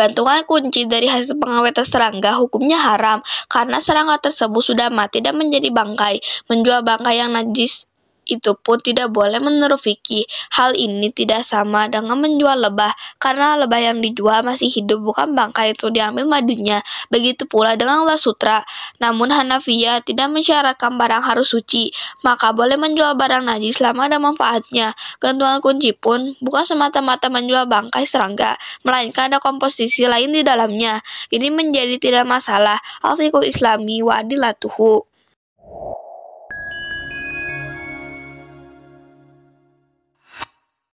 Gantungan kunci dari hasil pengawetan serangga hukumnya haram karena serangga tersebut sudah mati dan menjadi bangkai. Menjual bangkai yang najis itu pun tidak boleh menurut Vicky. Hal ini tidak sama dengan menjual lebah, karena lebah yang dijual masih hidup bukan bangkai itu diambil madunya. Begitu pula dengan ular sutra. Namun Hanafiya tidak mensyaratkan barang harus suci, maka boleh menjual barang najis selama ada manfaatnya. Gantungan kunci pun bukan semata-mata menjual bangkai serangga, melainkan ada komposisi lain di dalamnya. Ini menjadi tidak masalah. Alfikul Islami wa adilatuhu.